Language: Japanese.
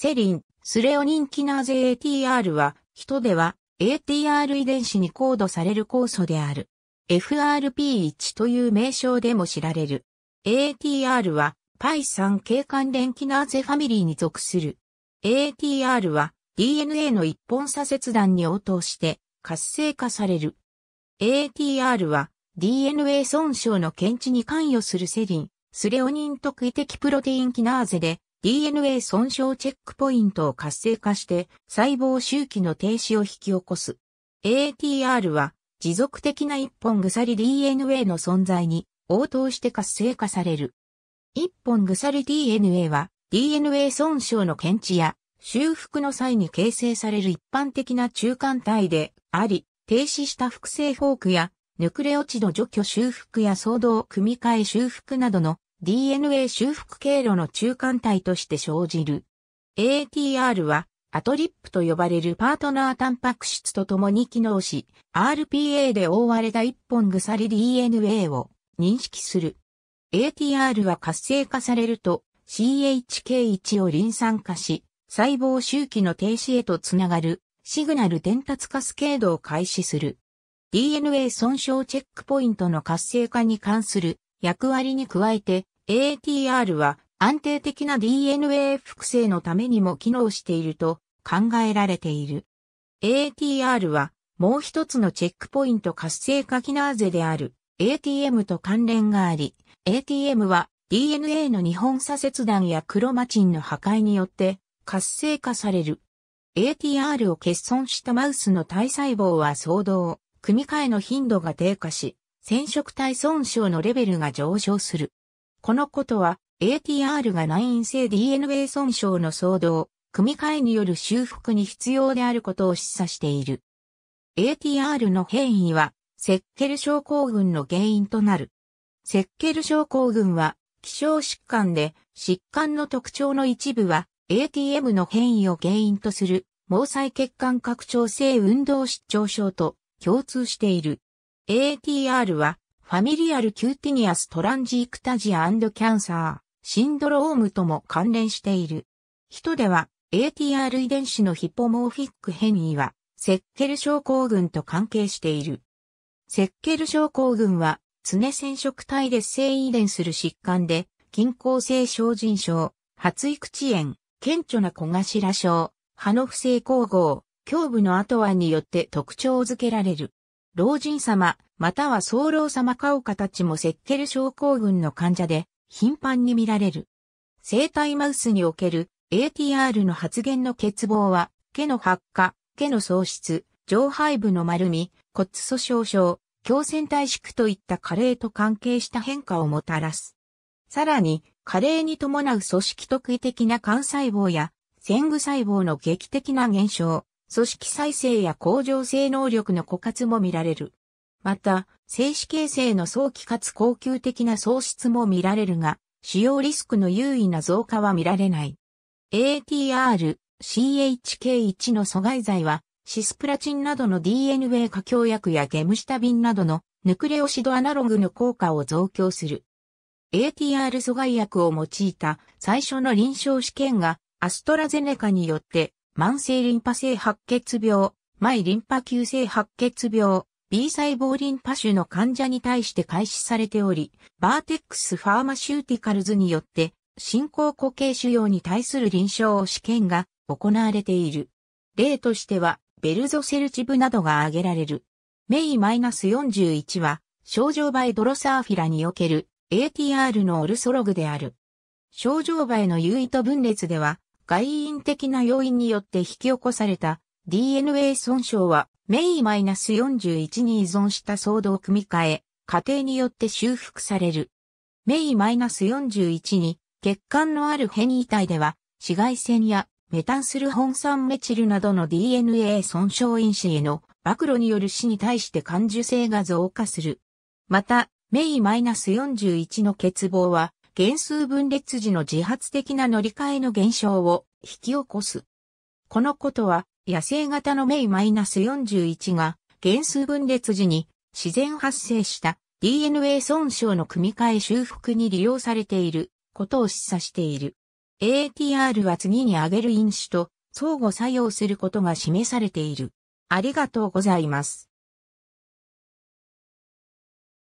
セリン、スレオニンキナーゼ ATR は、人では ATR 遺伝子にコードされる酵素である。FRP1 という名称でも知られる。ATR は、パイ3系関連キナーゼファミリーに属する。ATR は DNA の一本左切断に応答して活性化される。ATR は DNA 損傷の検知に関与するセリン、スレオニン特異的プロテインキナーゼで DNA 損傷チェックポイントを活性化して細胞周期の停止を引き起こす。a t r は持続的な一本鎖 DNA の存在に応答して活性化される。一本鎖 DNA は DNA 損傷の検知や修復の際に形成される一般的な中間体であり、停止した複製フォークやヌクレオチド除去修復や騒動組み換え修復などの DNA 修復経路の中間体として生じる。ATR はアトリップと呼ばれるパートナータンパク質と共に機能し、RPA で覆われた一本鎖 DNA を認識する。ATR は活性化されると CHK1 をリン酸化し、細胞周期の停止へとつながるシグナル伝達カスケードを開始する。DNA 損傷チェックポイントの活性化に関する役割に加えて ATR は安定的な DNA 複製のためにも機能していると考えられている。ATR はもう一つのチェックポイント活性化キナーゼである ATM と関連があり、ATM は DNA の日本左切断やクロマチンの破壊によって活性化される。ATR を欠損したマウスの体細胞は騒動、組み換えの頻度が低下し、染色体損傷のレベルが上昇する。このことは ATR が内因性 DNA 損傷の騒動、組み換えによる修復に必要であることを示唆している。ATR の変異は、セッケル症候群の原因となる。セッケル症候群は、希少疾患で、疾患の特徴の一部は、ATM の変異を原因とする、毛細血管拡張性運動失調症と共通している。ATR は、ファミリアルキューティニアストランジークタジアキャンサー、シンドロームとも関連している。人では、ATR 遺伝子のヒポモーフィック変異は、セッケル症候群と関係している。セッケル症候群は、常染色体劣性遺伝する疾患で、均衡性症腎症、発育遅延、顕著な小頭症、歯の不正光合、胸部の後腕によって特徴づけられる。老人様、または早漏様顔形もセッケル症候群の患者で頻繁に見られる。生体マウスにおける ATR の発現の欠乏は、毛の発火、毛の喪失、上背部の丸み、骨粗鬆症、強線体縮といった加齢と関係した変化をもたらす。さらに、加齢に伴う組織特異的な幹細胞や、線具細胞の劇的な減少、組織再生や向上性能力の枯渇も見られる。また、精子形成の早期かつ恒久的な喪失も見られるが、使用リスクの優位な増加は見られない。ATR、CHK1 の阻害剤は、シスプラチンなどの DNA 化強薬やゲムシタビンなどのヌクレオシドアナログの効果を増強する。ATR 阻害薬を用いた最初の臨床試験がアストラゼネカによって慢性リンパ性白血病、マイリンパ球性白血病、B 細胞リンパ腫の患者に対して開始されており、バーテックスファーマシューティカルズによって、進行固形腫瘍に対する臨床試験が行われている。例としては、ベルゾセルチブなどが挙げられる。メイ -41 は、症状バイドロサーフィラにおける ATR のオルソログである。症状バイの優位と分裂では、外因的な要因によって引き起こされた DNA 損傷はメイマイナス -41 に依存した騒動を組み換え、過程によって修復される。メイマイナス -41 に血管のある変異体では、紫外線やメタンスル本酸メチルなどの DNA 損傷因子への暴露による死に対して感受性が増加する。また、メイマイナス -41 の欠乏は、減数分裂時の自発的な乗り換えの減少を引き起こす。このことは、野生型のメイマイナス -41 が原数分裂時に自然発生した DNA 損傷の組み換え修復に利用されていることを示唆している。AATR は次に挙げる因子と相互作用することが示されている。ありがとうございます。